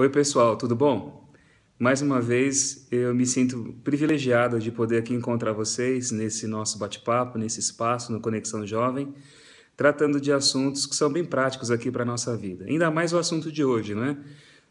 Oi, pessoal, tudo bom? Mais uma vez, eu me sinto privilegiado de poder aqui encontrar vocês nesse nosso bate-papo, nesse espaço, no Conexão Jovem, tratando de assuntos que são bem práticos aqui para a nossa vida. Ainda mais o assunto de hoje, né?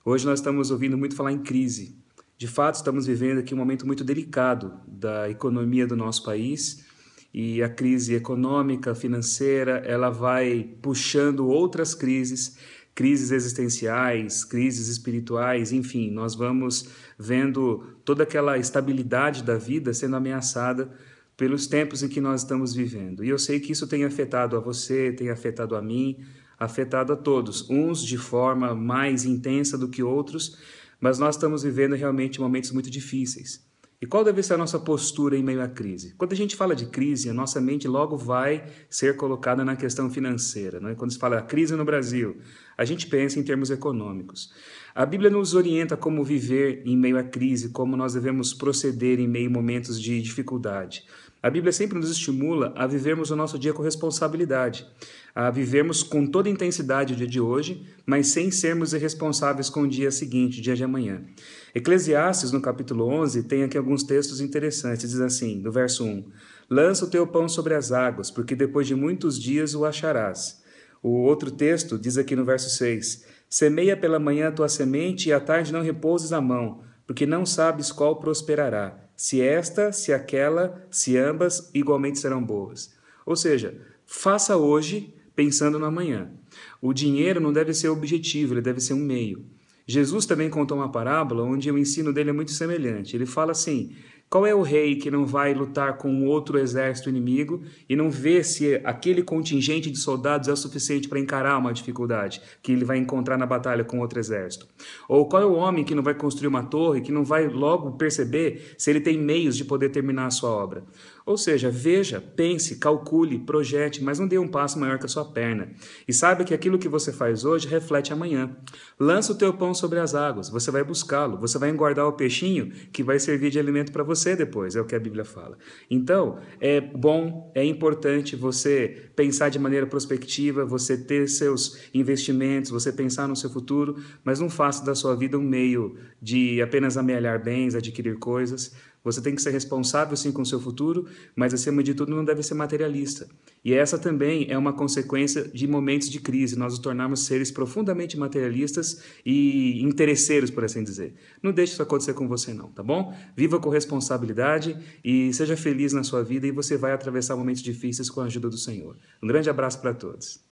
Hoje nós estamos ouvindo muito falar em crise. De fato, estamos vivendo aqui um momento muito delicado da economia do nosso país e a crise econômica, financeira, ela vai puxando outras crises crises existenciais, crises espirituais, enfim, nós vamos vendo toda aquela estabilidade da vida sendo ameaçada pelos tempos em que nós estamos vivendo. E eu sei que isso tem afetado a você, tem afetado a mim, afetado a todos, uns de forma mais intensa do que outros, mas nós estamos vivendo realmente momentos muito difíceis. E qual deve ser a nossa postura em meio à crise? Quando a gente fala de crise, a nossa mente logo vai ser colocada na questão financeira. Né? Quando se fala crise no Brasil, a gente pensa em termos econômicos. A Bíblia nos orienta como viver em meio à crise, como nós devemos proceder em meio a momentos de dificuldade. A Bíblia sempre nos estimula a vivermos o nosso dia com responsabilidade, a vivermos com toda intensidade o dia de hoje, mas sem sermos irresponsáveis com o dia seguinte, o dia de amanhã. Eclesiastes, no capítulo 11, tem aqui alguns textos interessantes. Diz assim, no verso 1: Lança o teu pão sobre as águas, porque depois de muitos dias o acharás. O outro texto diz aqui no verso 6: Semeia pela manhã a tua semente e à tarde não repouses a mão, porque não sabes qual prosperará se esta, se aquela, se ambas, igualmente serão boas. Ou seja, faça hoje pensando no amanhã. O dinheiro não deve ser objetivo, ele deve ser um meio. Jesus também contou uma parábola onde o ensino dele é muito semelhante. Ele fala assim: qual é o rei que não vai lutar com outro exército inimigo e não vê se aquele contingente de soldados é o suficiente para encarar uma dificuldade que ele vai encontrar na batalha com outro exército? Ou qual é o homem que não vai construir uma torre, que não vai logo perceber se ele tem meios de poder terminar a sua obra? Ou seja, veja, pense, calcule, projete, mas não dê um passo maior que a sua perna. E saiba que aquilo que você faz hoje reflete amanhã. Lança o teu pão sobre as águas, você vai buscá-lo, você vai engordar o peixinho que vai servir de alimento para você depois, é o que a Bíblia fala. Então, é bom, é importante você pensar de maneira prospectiva, você ter seus investimentos, você pensar no seu futuro, mas não faça da sua vida um meio de apenas amealhar bens, adquirir coisas, você tem que ser responsável sim com o seu futuro, mas acima de tudo não deve ser materialista. E essa também é uma consequência de momentos de crise, nós nos tornarmos seres profundamente materialistas e interesseiros, por assim dizer. Não deixe isso acontecer com você não, tá bom? Viva com responsabilidade e seja feliz na sua vida e você vai atravessar momentos difíceis com a ajuda do Senhor. Um grande abraço para todos.